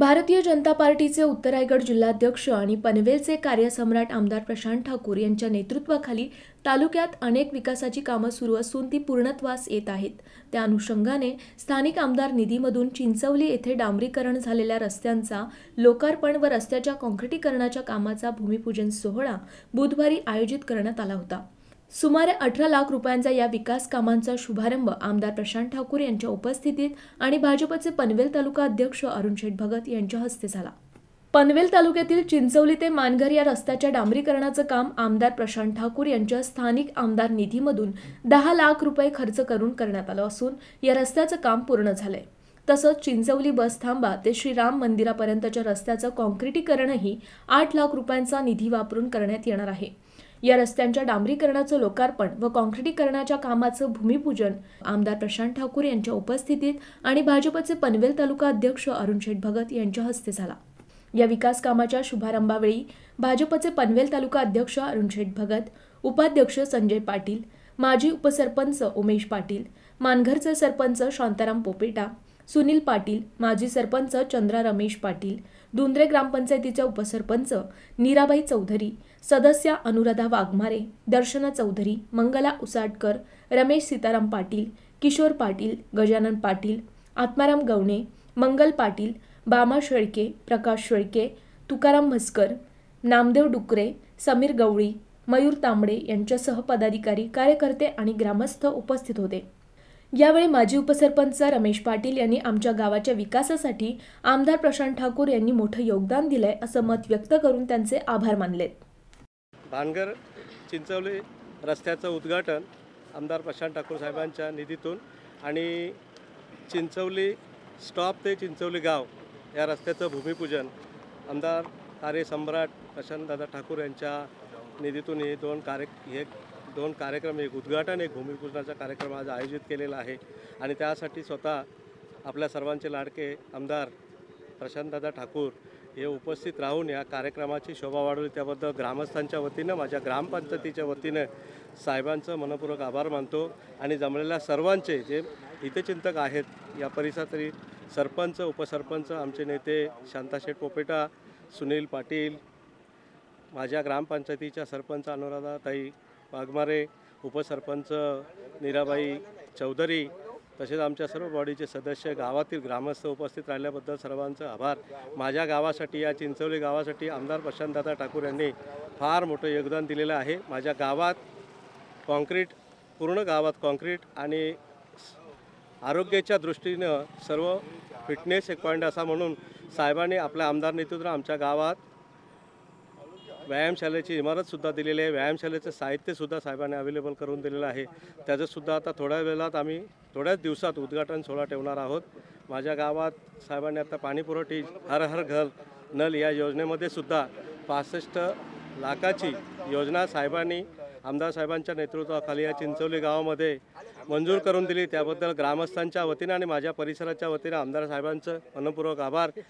भारतीय जनता पार्टीचे उत्तर रायगड जिल्हाध्यक्ष आणि पनवेलचे कार्यसम्राट आमदार प्रशांत ठाकूर यांच्या नेतृत्वाखाली तालुक्यात अनेक विकासाची कामं सुरू असून ती पूर्णत्वास येत आहेत त्या अनुषंगाने स्थानिक आमदार निधीमधून चिंचवली येथे डांबरीकरण झालेल्या रस्त्यांचा लोकार्पण व रस्त्याच्या काँक्रिटीकरणाच्या कामाचा भूमिपूजन सोहळा बुधवारी आयोजित करण्यात आला होता सुमारे अठरा लाख रुपयांचा या विकास कामांचा शुभारंभ आमदार प्रशांत ठाकूर यांच्या उपस्थितीत आणि भाजपचे पनवेल तालुका अध्यक्ष अरुण शेठ भगत यांच्या हस्ते झाला पनवेल तालुक्यातील चिंचवली ते मानघर या रस्त्याच्या डांबरीकरणाचं काम आमदार प्रशांत ठाकूर यांच्या स्थानिक आमदार निधीमधून दहा लाख रुपये खर्च करून करण्यात आलं असून या रस्त्याचं काम पूर्ण झालंय तसंच चिंचवली बस थांबा ते श्रीराम मंदिरापर्यंतच्या रस्त्याचं कॉन्क्रिटीकरणही आठ लाख रुपयांचा निधी वापरून करण्यात येणार आहे या रस्त्यांच्या डांबरीकरणाचं लोकार्पण व कॉन्क्रिटीकरणाच्या कामाचं भूमिपूजन आमदार प्रशांत ठाकूर यांच्या उपस्थितीत आणि भाजपचे पनवेल तालुका अध्यक्ष अरुण शेठ भगत यांच्या हस्ते झाला या विकास कामाच्या शुभारंभावेळी भाजपचे पनवेल तालुका अध्यक्ष अरुण शेठ भगत उपाध्यक्ष संजय पाटील माजी उपसरपंच उमेश पाटील मानघरचे सरपंच शांताराम पोपेटा सुनील पाटील माजी सरपंच चंद्रा रमेश पाटील दुंद्रे ग्रामपंचायतीच्या उपसरपंच नीराबाई चौधरी सदस्या अनुराधा वाघमारे दर्शना चौधरी मंगला उसाटकर रमेश सीताराम पाटील किशोर पाटील गजानन पाटील आत्माराम गवणे मंगल पाटील बामा शेळके प्रकाश शेळके तुकाराम म्हसकर नामदेव डुकरे समीर गवळी मयूर तांबडे यांच्यासह पदाधिकारी कार्यकर्ते आणि ग्रामस्थ उपस्थित होते यावेळी माजी उपसरपंच रमेश पाटील यांनी आमच्या गावाच्या विकासासाठी आमदार प्रशांत ठाकूर यांनी मोठं योगदान दिलंय असं मत व्यक्त करून त्यांचे आभार मानलेत भानगर चिंचवली रस्त्याचं उद्घाटन आमदार प्रशांत ठाकूर साहेबांच्या निधीतून आणि चिंचवली स्टॉप ते चिंचवली गाव या रस्त्याचं भूमिपूजन आमदार प्रशांत प्रशांतदादा ठाकूर यांच्या निधीतून हे दोन कार्य हे दोन कार्यक्रम एक उद्घाटन एक भूमिपूजनाचा कार्यक्रम आज आयोजित केलेला आहे आणि त्यासाठी स्वतः आपल्या सर्वांचे लाडके आमदार प्रशांतदादा ठाकूर हे उपस्थित राहून या कार्यक्रमाची शोभा वाढवली त्याबद्दल ग्रामस्थांच्या वतीनं माझ्या ग्रामपंचायतीच्या वतीनं साहेबांचं मनपूर्वक आभार मानतो आणि जमलेल्या सर्वांचे जे हितचिंतक आहेत या परिसरातील सरपंच उपसरपंच आमचे नेते शांताशेठ पोपेटा सुनील पाटील माझ्या ग्रामपंचायतीच्या सरपंच अनुराधाताई वाघमारे उपसरपंच नीराबाई चौधरी तसेच आमच्या सर्व बॉडीचे सदस्य गावातील ग्रामस्थ उपस्थित राहिल्याबद्दल सर्वांचं आभार माझ्या गावासाठी या चिंचवली गावासाठी आमदार प्रशांतदादा ठाकूर यांनी फार मोठं योगदान दिलेलं आहे माझ्या गावात कॉन्क्रीट पूर्ण गावात कॉन्क्रीट आणि आरोग्याच्या दृष्टीनं सर्व फिटनेस एक पॉईंट असा म्हणून साहेबांनी आपल्या आमदार नेतृत्व आमच्या गावात व्यायामशाळेची इमारतसुद्धा दिलेली आहे व्यायामशाळेचं साहित्यसुद्धा साहेबांनी अवेलेबल करून दिलेलं आहे त्याचंसुद्धा आता थोड्या वेळात आम्ही थोड्याच दिवसात उद्घाटन सोहळा ठेवणार आहोत माझ्या गावात साहेबांनी आता पाणीपुरवठी हर हर घर नल या योजनेमध्ये सुद्धा पासष्ट लाखाची योजना साहेबांनी आमदार साहेबांच्या नेतृत्वाखाली या चिंचवली गावामध्ये मंजूर करून दिली त्याबद्दल ग्रामस्थांच्या वतीनं आणि माझ्या परिसराच्या वतीनं आमदार साहेबांचं मनपूर्वक आभार